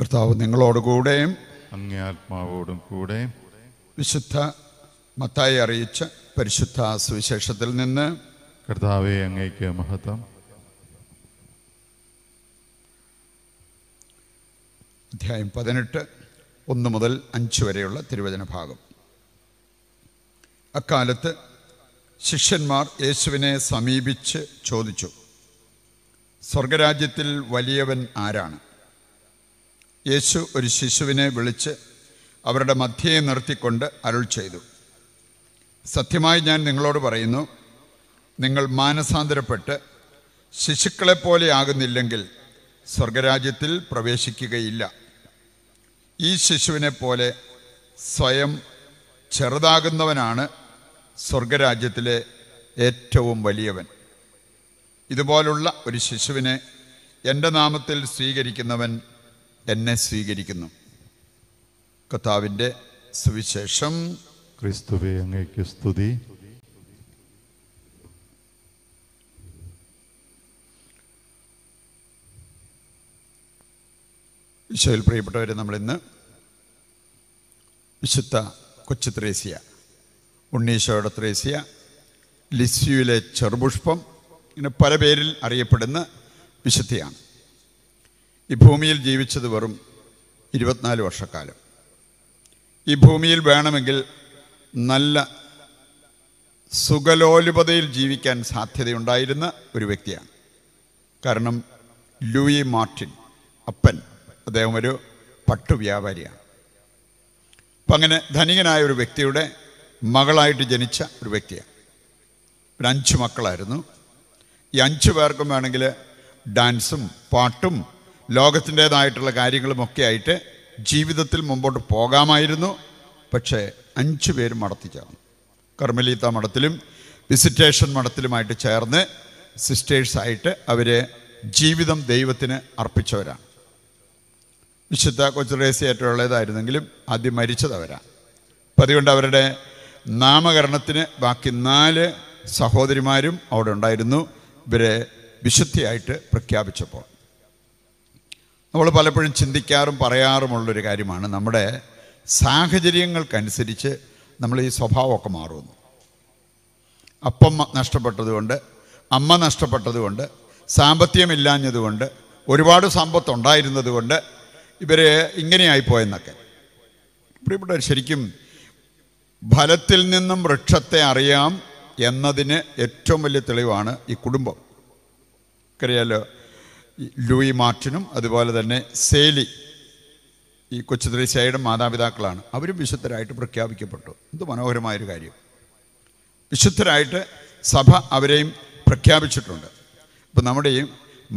കർത്താവ് നിങ്ങളോടുകൂടെയും അങ്ങേ ആത്മാവോടും കൂടെ വിശുദ്ധ മത്തായി അറിയിച്ച പരിശുദ്ധ സുവിശേഷത്തിൽ നിന്ന് കർത്താവെ അങ്ങേക്ക് മഹത്വം അധ്യായം പതിനെട്ട് ഒന്ന് മുതൽ അഞ്ച് വരെയുള്ള തിരുവചന ഭാഗം അക്കാലത്ത് ശിഷ്യന്മാർ യേശുവിനെ സമീപിച്ച് ചോദിച്ചു സ്വർഗരാജ്യത്തിൽ വലിയവൻ ആരാണ് യേശു ഒരു ശിശുവിനെ വിളിച്ച് അവരുടെ മധ്യയെ നിർത്തിക്കൊണ്ട് അരുൾ ചെയ്തു സത്യമായി ഞാൻ നിങ്ങളോട് പറയുന്നു നിങ്ങൾ മാനസാന്തരപ്പെട്ട് ശിശുക്കളെപ്പോലെ ആകുന്നില്ലെങ്കിൽ സ്വർഗരാജ്യത്തിൽ പ്രവേശിക്കുകയില്ല ഈ ശിശുവിനെ പോലെ സ്വയം ചെറുതാകുന്നവനാണ് സ്വർഗരാജ്യത്തിലെ ഏറ്റവും വലിയവൻ ഇതുപോലുള്ള ഒരു ശിശുവിനെ എൻ്റെ നാമത്തിൽ സ്വീകരിക്കുന്നവൻ എന്നെ സ്വീകരിക്കുന്നു കർത്താവിൻ്റെ സുവിശേഷം ക്രിസ്തുവെ അങ്ങേക്ക് സ്തുതി വിശ്വയിൽ പ്രിയപ്പെട്ടവരെ നമ്മളിന്ന് വിശുദ്ധ കൊച്ചു ത്രേസ്യ ഉണ്ണീശോയുടെ ത്രേസ്യ ലിസ്യുവിലെ ചെറുപുഷ്പം ഇങ്ങനെ പല പേരിൽ അറിയപ്പെടുന്ന വിശുദ്ധിയാണ് ഈ ഭൂമിയിൽ ജീവിച്ചത് വെറും ഇരുപത്തിനാല് വർഷക്കാലം ഈ ഭൂമിയിൽ വേണമെങ്കിൽ നല്ല സുഖലോലുപതയിൽ ജീവിക്കാൻ സാധ്യതയുണ്ടായിരുന്ന ഒരു വ്യക്തിയാണ് കാരണം ലൂയി മാർട്ടിൻ അപ്പൻ അദ്ദേഹം ഒരു പട്ടു വ്യാപാരിയാണ് അപ്പം അങ്ങനെ ധനികനായ ഒരു വ്യക്തിയുടെ മകളായിട്ട് ജനിച്ച ഒരു വ്യക്തിയാണ് ഒരു അഞ്ച് മക്കളായിരുന്നു ഈ അഞ്ച് പേർക്കും വേണമെങ്കിൽ ഡാൻസും പാട്ടും ലോകത്തിൻ്റെതായിട്ടുള്ള കാര്യങ്ങളുമൊക്കെ ആയിട്ട് ജീവിതത്തിൽ മുമ്പോട്ട് പോകാമായിരുന്നു പക്ഷേ അഞ്ച് പേര് മടത്തി ചേർന്നു കർമ്മലീത്ത മഠത്തിലും വിസിറ്റേഷൻ മഠത്തിലുമായിട്ട് ചേർന്ന് സിസ്റ്റേഴ്സായിട്ട് അവർ ജീവിതം ദൈവത്തിന് അർപ്പിച്ചവരാണ് വിശുദ്ധ ഉള്ളതായിരുന്നെങ്കിലും ആദ്യം മരിച്ചതവരാണ് അപ്പം അതുകൊണ്ട് അവരുടെ നാമകരണത്തിന് ബാക്കി നാല് സഹോദരിമാരും അവിടെ ഉണ്ടായിരുന്നു ഇവരെ വിശുദ്ധിയായിട്ട് പ്രഖ്യാപിച്ചപ്പോൾ നമ്മൾ പലപ്പോഴും ചിന്തിക്കാറും പറയാറുമുള്ളൊരു കാര്യമാണ് നമ്മുടെ സാഹചര്യങ്ങൾക്കനുസരിച്ച് നമ്മൾ ഈ സ്വഭാവമൊക്കെ മാറുന്നു അപ്പം നഷ്ടപ്പെട്ടതുകൊണ്ട് അമ്മ നഷ്ടപ്പെട്ടതുകൊണ്ട് സാമ്പത്തികമില്ലാഞ്ഞതുകൊണ്ട് ഒരുപാട് സമ്പത്തുണ്ടായിരുന്നത് കൊണ്ട് ഇവർ ഇങ്ങനെയായിപ്പോയെന്നൊക്കെ പ്രിയപ്പെട്ട ശരിക്കും ഫലത്തിൽ നിന്നും വൃക്ഷത്തെ അറിയാം എന്നതിന് ഏറ്റവും വലിയ തെളിവാണ് ഈ കുടുംബം അറിയാലോ ലൂയി മാർട്ടിനും അതുപോലെ തന്നെ സേലി ഈ കൊച്ചു ത്രേസ്യയുടെ മാതാപിതാക്കളാണ് അവരും വിശുദ്ധരായിട്ട് പ്രഖ്യാപിക്കപ്പെട്ടു എന്ത് മനോഹരമായൊരു കാര്യം വിശുദ്ധരായിട്ട് സഭ അവരെയും പ്രഖ്യാപിച്ചിട്ടുണ്ട് ഇപ്പം നമ്മുടെയും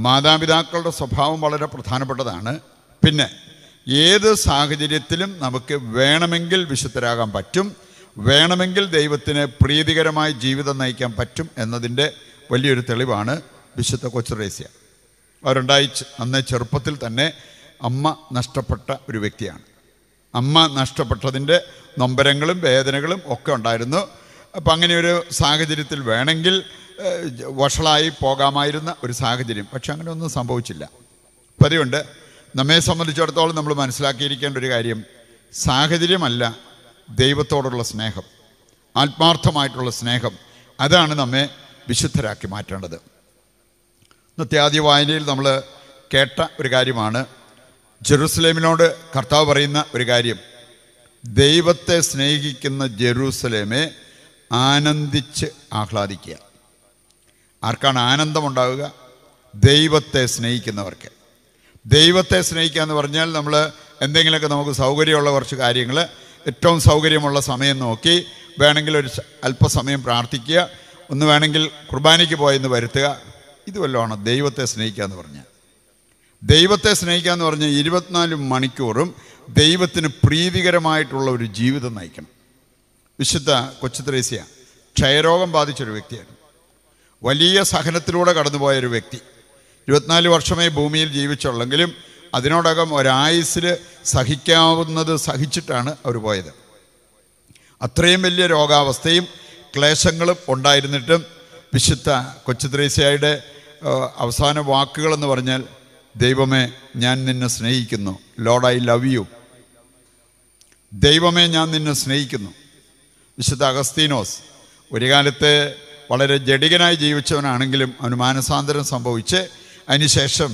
മാതാപിതാക്കളുടെ സ്വഭാവം വളരെ പ്രധാനപ്പെട്ടതാണ് പിന്നെ ഏത് സാഹചര്യത്തിലും നമുക്ക് വേണമെങ്കിൽ വിശുദ്ധരാകാൻ പറ്റും വേണമെങ്കിൽ ദൈവത്തിന് പ്രീതികരമായി ജീവിതം നയിക്കാൻ പറ്റും എന്നതിൻ്റെ വലിയൊരു തെളിവാണ് വിശുദ്ധ കൊച്ചുറേസ്യ അവരുണ്ടായി അന്ന് ചെറുപ്പത്തിൽ തന്നെ അമ്മ നഷ്ടപ്പെട്ട ഒരു വ്യക്തിയാണ് അമ്മ നഷ്ടപ്പെട്ടതിൻ്റെ നൊമ്പരങ്ങളും വേദനകളും ഒക്കെ ഉണ്ടായിരുന്നു അപ്പം അങ്ങനെ ഒരു സാഹചര്യത്തിൽ വേണമെങ്കിൽ വഷളായി പോകാമായിരുന്ന ഒരു സാഹചര്യം പക്ഷെ അങ്ങനെ ഒന്നും സംഭവിച്ചില്ല പതിവുണ്ട് നമ്മെ സംബന്ധിച്ചിടത്തോളം നമ്മൾ മനസ്സിലാക്കിയിരിക്കേണ്ട ഒരു കാര്യം സാഹചര്യമല്ല ദൈവത്തോടുള്ള സ്നേഹം ആത്മാർത്ഥമായിട്ടുള്ള സ്നേഹം അതാണ് നമ്മെ വിശുദ്ധരാക്കി മാറ്റേണ്ടത് ഇന്നത്തെ ആദ്യ വായനയിൽ നമ്മൾ കേട്ട ഒരു കാര്യമാണ് ജെറുസലേമിനോട് കർത്താവ് പറയുന്ന ഒരു കാര്യം ദൈവത്തെ സ്നേഹിക്കുന്ന ജെറൂസലേമെ ആനന്ദിച്ച് ആഹ്ലാദിക്കുക ആർക്കാണ് ആനന്ദമുണ്ടാവുക ദൈവത്തെ സ്നേഹിക്കുന്നവർക്ക് ദൈവത്തെ സ്നേഹിക്കുക എന്ന് പറഞ്ഞാൽ നമ്മൾ എന്തെങ്കിലുമൊക്കെ നമുക്ക് സൗകര്യമുള്ള കുറച്ച് കാര്യങ്ങൾ ഏറ്റവും സൗകര്യമുള്ള സമയം നോക്കി വേണമെങ്കിൽ ഒരു അല്പസമയം പ്രാർത്ഥിക്കുക ഒന്ന് വേണമെങ്കിൽ കുർബാനയ്ക്ക് പോയെന്ന് വരുത്തുക ഇത് വല്ലതാണ് ദൈവത്തെ സ്നേഹിക്കുക എന്ന് പറഞ്ഞാൽ ദൈവത്തെ സ്നേഹിക്കുക എന്ന് പറഞ്ഞാൽ ഇരുപത്തിനാല് മണിക്കൂറും ദൈവത്തിന് പ്രീതികരമായിട്ടുള്ള ഒരു ജീവിതം നയിക്കണം വിശുദ്ധ കൊച്ചുത്രേസ്യ ക്ഷയരോഗം ബാധിച്ചൊരു വ്യക്തിയായിരുന്നു വലിയ സഹനത്തിലൂടെ കടന്നുപോയ ഒരു വ്യക്തി ഇരുപത്തിനാല് വർഷമേ ഭൂമിയിൽ ജീവിച്ചുള്ളെങ്കിലും അതിനോടകം ഒരായുസിൽ സഹിക്കാവുന്നത് സഹിച്ചിട്ടാണ് അവർ പോയത് അത്രയും വലിയ രോഗാവസ്ഥയും ക്ലേശങ്ങളും ഉണ്ടായിരുന്നിട്ടും വിശുദ്ധ കൊച്ചുത്രേസ്യയുടെ അവസാന വാക്കുകളെന്ന് പറഞ്ഞാൽ ദൈവമേ ഞാൻ നിന്നെ സ്നേഹിക്കുന്നു ലോഡ് ഐ ലവ് യു ദൈവമേ ഞാൻ നിന്നെ സ്നേഹിക്കുന്നു വിശുദ്ധ അഗസ്തീനോസ് ഒരു കാലത്ത് വളരെ ജഡികനായി ജീവിച്ചവനാണെങ്കിലും അവന് മാനസാന്തരം സംഭവിച്ച് അതിനുശേഷം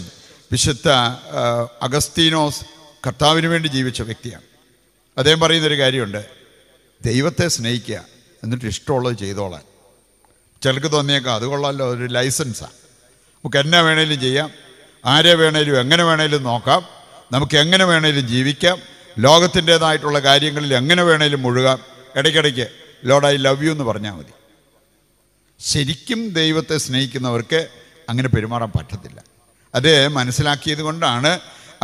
വിശുദ്ധ അഗസ്തീനോസ് കർത്താവിന് വേണ്ടി ജീവിച്ച വ്യക്തിയാണ് അദ്ദേഹം പറയുന്നൊരു കാര്യമുണ്ട് ദൈവത്തെ സ്നേഹിക്കുക എന്നിട്ട് ഇഷ്ടമുള്ളത് ചെയ്തോളാൻ ചിലർക്ക് തോന്നിയേക്കാം അതുകൊള്ളാലോ ഒരു ലൈസൻസാണ് നമുക്ക് എന്നെ വേണേലും ചെയ്യാം ആരെ വേണേലും എങ്ങനെ വേണേലും നോക്കാം നമുക്ക് എങ്ങനെ വേണേലും ജീവിക്കാം ലോകത്തിൻ്റെതായിട്ടുള്ള കാര്യങ്ങളിൽ എങ്ങനെ വേണേലും മുഴുകാം ഇടയ്ക്കിടയ്ക്ക് ലോഡ് ഐ ലവ് യു എന്ന് പറഞ്ഞാൽ മതി ശരിക്കും ദൈവത്തെ സ്നേഹിക്കുന്നവർക്ക് അങ്ങനെ പെരുമാറാൻ പറ്റത്തില്ല അത് മനസ്സിലാക്കിയത് കൊണ്ടാണ്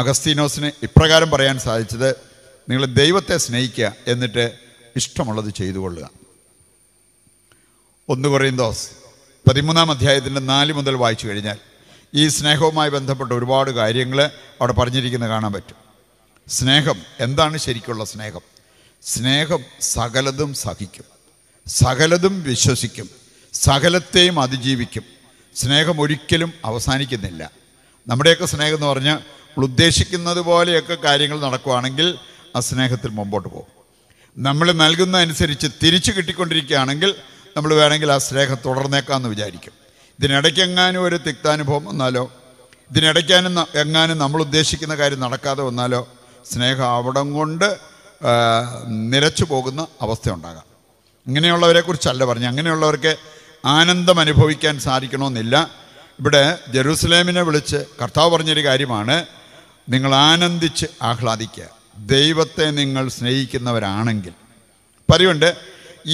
അഗസ്തീനോസിന് ഇപ്രകാരം പറയാൻ സാധിച്ചത് നിങ്ങൾ ദൈവത്തെ സ്നേഹിക്കുക എന്നിട്ട് ഇഷ്ടമുള്ളത് ചെയ്തു കൊള്ളുക ഒന്ന് കുറയും ദോസ് പതിമൂന്നാം അധ്യായത്തിൻ്റെ നാല് മുതൽ വായിച്ചു കഴിഞ്ഞാൽ ഈ സ്നേഹവുമായി ബന്ധപ്പെട്ട ഒരുപാട് കാര്യങ്ങൾ അവിടെ പറഞ്ഞിരിക്കുന്നത് കാണാൻ പറ്റും സ്നേഹം എന്താണ് ശരിക്കുള്ള സ്നേഹം സ്നേഹം സകലതും സഹിക്കും സകലതും വിശ്വസിക്കും സകലത്തെയും അതിജീവിക്കും സ്നേഹം ഒരിക്കലും അവസാനിക്കുന്നില്ല നമ്മുടെയൊക്കെ സ്നേഹം എന്ന് പറഞ്ഞാൽ നമ്മൾ ഉദ്ദേശിക്കുന്നത് പോലെയൊക്കെ കാര്യങ്ങൾ നടക്കുകയാണെങ്കിൽ ആ സ്നേഹത്തിൽ മുമ്പോട്ട് പോകും നമ്മൾ നൽകുന്ന അനുസരിച്ച് തിരിച്ചു കിട്ടിക്കൊണ്ടിരിക്കുകയാണെങ്കിൽ നമ്മൾ വേണമെങ്കിൽ ആ സ്നേഹം തുടർന്നേക്കാമെന്ന് വിചാരിക്കും ഇതിനിടയ്ക്ക് എങ്ങാനും ഒരു തിക്താനുഭവം വന്നാലോ ഇതിനിടയ്ക്കാനും എങ്ങാനും നമ്മൾ ഉദ്ദേശിക്കുന്ന കാര്യം നടക്കാതെ വന്നാലോ സ്നേഹം അവിടം കൊണ്ട് നിലച്ചു പോകുന്ന അവസ്ഥ ഉണ്ടാകാം ഇങ്ങനെയുള്ളവരെക്കുറിച്ചല്ല പറഞ്ഞു അങ്ങനെയുള്ളവർക്ക് ആനന്ദം അനുഭവിക്കാൻ സാധിക്കണമെന്നില്ല ഇവിടെ ജെറൂസലേമിനെ വിളിച്ച് കർത്താവ് പറഞ്ഞൊരു കാര്യമാണ് നിങ്ങൾ ആനന്ദിച്ച് ആഹ്ലാദിക്കുക ദൈവത്തെ നിങ്ങൾ സ്നേഹിക്കുന്നവരാണെങ്കിൽ പറയുണ്ട്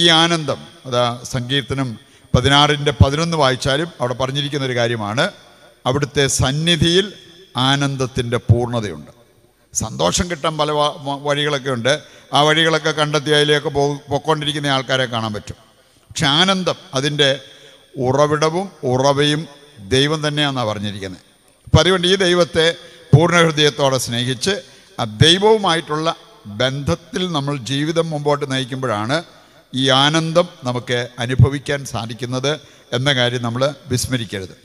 ഈ ആനന്ദം അതാ സങ്കീർത്തനം പതിനാറിൻ്റെ പതിനൊന്ന് വായിച്ചാലും അവിടെ പറഞ്ഞിരിക്കുന്ന ഒരു കാര്യമാണ് അവിടുത്തെ സന്നിധിയിൽ ആനന്ദത്തിൻ്റെ പൂർണ്ണതയുണ്ട് സന്തോഷം കിട്ടാൻ പല വഴികളൊക്കെ ഉണ്ട് ആ വഴികളൊക്കെ കണ്ടെത്തി അതിലേക്ക് പോ പൊക്കൊണ്ടിരിക്കുന്ന ആൾക്കാരെ കാണാൻ പറ്റും പക്ഷെ ആനന്ദം അതിൻ്റെ ഉറവിടവും ഉറവയും ദൈവം തന്നെയാണെന്നാണ് പറഞ്ഞിരിക്കുന്നത് അപ്പം അതുകൊണ്ട് ഈ ദൈവത്തെ പൂർണ്ണ ഹൃദയത്തോടെ സ്നേഹിച്ച് ആ ദൈവവുമായിട്ടുള്ള ബന്ധത്തിൽ നമ്മൾ ജീവിതം മുമ്പോട്ട് നയിക്കുമ്പോഴാണ് ഈ ആനന്ദം നമുക്ക് അനുഭവിക്കാൻ സാധിക്കുന്നത് എന്ന കാര്യം നമ്മൾ വിസ്മരിക്കരുത്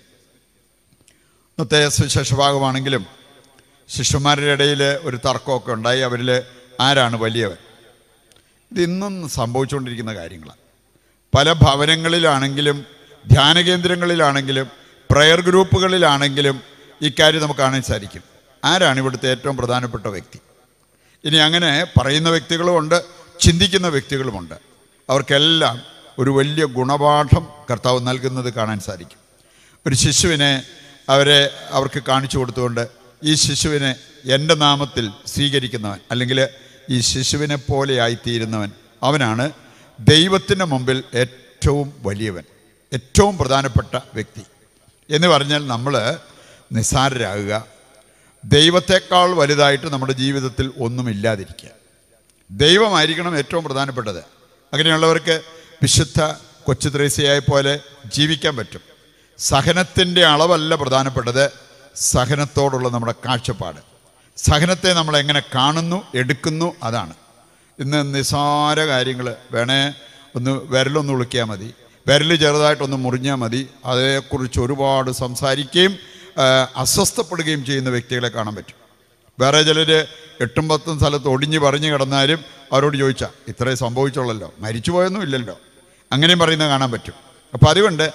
ഇന്നത്തെ സുവിശേഷ ഭാഗമാണെങ്കിലും ശിഷ്യന്മാരുടെ ഇടയിൽ ഒരു തർക്കമൊക്കെ ഉണ്ടായി അവരിൽ ആരാണ് വലിയവൻ ഇത് ഇന്നും സംഭവിച്ചുകൊണ്ടിരിക്കുന്ന കാര്യങ്ങളാണ് പല ഭവനങ്ങളിലാണെങ്കിലും ധ്യാന കേന്ദ്രങ്ങളിലാണെങ്കിലും പ്രെയർ ഗ്രൂപ്പുകളിലാണെങ്കിലും ഇക്കാര്യം നമുക്ക് കാണാൻ സാധിക്കും ആരാണ് ഇവിടുത്തെ ഏറ്റവും പ്രധാനപ്പെട്ട വ്യക്തി ഇനി അങ്ങനെ പറയുന്ന വ്യക്തികളുമുണ്ട് ചിന്തിക്കുന്ന വ്യക്തികളുമുണ്ട് അവർക്കെല്ലാം ഒരു വലിയ ഗുണപാഠം കർത്താവ് നൽകുന്നത് കാണാൻ സാധിക്കും ഒരു ശിശുവിനെ അവരെ അവർക്ക് കാണിച്ചു കൊടുത്തുകൊണ്ട് ഈ ശിശുവിനെ എൻ്റെ നാമത്തിൽ സ്വീകരിക്കുന്നവൻ അല്ലെങ്കിൽ ഈ ശിശുവിനെ പോലെയായിത്തീരുന്നവൻ അവനാണ് ദൈവത്തിൻ്റെ മുമ്പിൽ ഏറ്റവും വലിയവൻ ഏറ്റവും പ്രധാനപ്പെട്ട വ്യക്തി എന്ന് പറഞ്ഞാൽ നമ്മൾ നിസ്സാരരാകുക ദൈവത്തെക്കാൾ വലുതായിട്ട് നമ്മുടെ ജീവിതത്തിൽ ഒന്നുമില്ലാതിരിക്കുക ദൈവമായിരിക്കണം ഏറ്റവും പ്രധാനപ്പെട്ടത് അങ്ങനെയുള്ളവർക്ക് വിശുദ്ധ കൊച്ചു ത്രേസ്യയെ പോലെ ജീവിക്കാൻ പറ്റും സഹനത്തിൻ്റെ അളവല്ല പ്രധാനപ്പെട്ടത് സഹനത്തോടുള്ള നമ്മുടെ കാഴ്ചപ്പാട് സഹനത്തെ നമ്മൾ എങ്ങനെ കാണുന്നു എടുക്കുന്നു അതാണ് ഇന്ന് നിസാര കാര്യങ്ങൾ വേണേ ഒന്ന് വിരലൊന്ന് ഉളുക്കിയാൽ മതി വിരൽ ചെറുതായിട്ടൊന്ന് മുറിഞ്ഞാൽ മതി അതേക്കുറിച്ച് ഒരുപാട് സംസാരിക്കുകയും അസ്വസ്ഥപ്പെടുകയും ചെയ്യുന്ന വ്യക്തികളെ കാണാൻ പറ്റും വേറെ ചിലർ എട്ടും പത്തും സ്ഥലത്ത് ഒടിഞ്ഞ് പറഞ്ഞു കിടന്നാലും അവരോട് ചോദിച്ചാൽ ഇത്രയും സംഭവിച്ചുള്ളല്ലോ മരിച്ചു പോയൊന്നും ഇല്ലല്ലോ അങ്ങനെയും പറയുന്നത് കാണാൻ പറ്റും അപ്പോൾ അതുകൊണ്ട്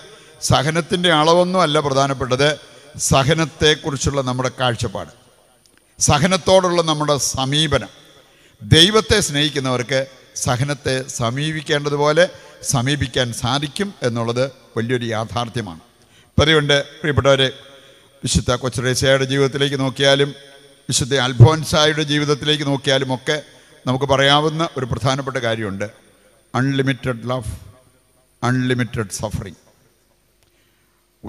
സഹനത്തിൻ്റെ അളവൊന്നും അല്ല പ്രധാനപ്പെട്ടത് സഹനത്തെക്കുറിച്ചുള്ള നമ്മുടെ കാഴ്ചപ്പാട് സഹനത്തോടുള്ള നമ്മുടെ സമീപനം ദൈവത്തെ സ്നേഹിക്കുന്നവർക്ക് സഹനത്തെ സമീപിക്കേണ്ടതുപോലെ സമീപിക്കാൻ സാധിക്കും എന്നുള്ളത് വലിയൊരു യാഥാർത്ഥ്യമാണ് പതിവുണ്ട് പ്രിയപ്പെട്ടവരെ വിശുദ്ധ കൊച്ചുരേശയുടെ ജീവിതത്തിലേക്ക് നോക്കിയാലും വിശുദ്ധ അൽഫോൻസായുടെ ജീവിതത്തിലേക്ക് നോക്കിയാലും ഒക്കെ നമുക്ക് പറയാവുന്ന ഒരു പ്രധാനപ്പെട്ട കാര്യമുണ്ട് അൺലിമിറ്റഡ് ലവ് അൺലിമിറ്റഡ് സഫറിങ്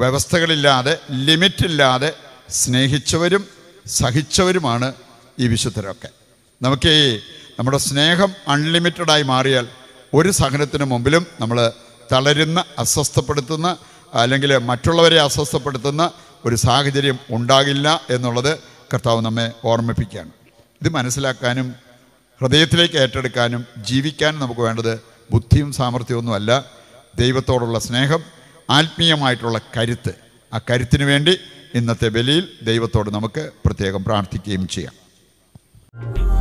വ്യവസ്ഥകളില്ലാതെ ലിമിറ്റില്ലാതെ സ്നേഹിച്ചവരും സഹിച്ചവരുമാണ് ഈ വിശുദ്ധരൊക്കെ നമുക്ക് ഈ നമ്മുടെ സ്നേഹം അൺലിമിറ്റഡായി മാറിയാൽ ഒരു സഹനത്തിന് മുമ്പിലും നമ്മൾ തളരുന്ന അസ്വസ്ഥപ്പെടുത്തുന്ന അല്ലെങ്കിൽ മറ്റുള്ളവരെ അസ്വസ്ഥപ്പെടുത്തുന്ന ഒരു സാഹചര്യം ഉണ്ടാകില്ല എന്നുള്ളത് കർത്താവ് നമ്മെ ഓർമ്മിപ്പിക്കുകയാണ് ഇത് മനസ്സിലാക്കാനും ഹൃദയത്തിലേക്ക് ഏറ്റെടുക്കാനും ജീവിക്കാനും നമുക്ക് വേണ്ടത് ബുദ്ധിയും സാമർഥ്യമൊന്നുമല്ല ദൈവത്തോടുള്ള സ്നേഹം ആത്മീയമായിട്ടുള്ള കരുത്ത് ആ കരുത്തിനു വേണ്ടി ഇന്നത്തെ ബലിയിൽ ദൈവത്തോട് നമുക്ക് പ്രത്യേകം പ്രാർത്ഥിക്കുകയും ചെയ്യാം